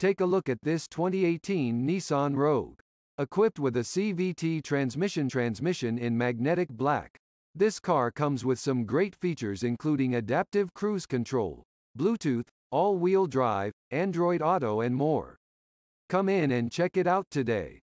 Take a look at this 2018 Nissan Rogue. Equipped with a CVT transmission transmission in magnetic black. This car comes with some great features including adaptive cruise control, Bluetooth, all-wheel drive, Android Auto and more. Come in and check it out today.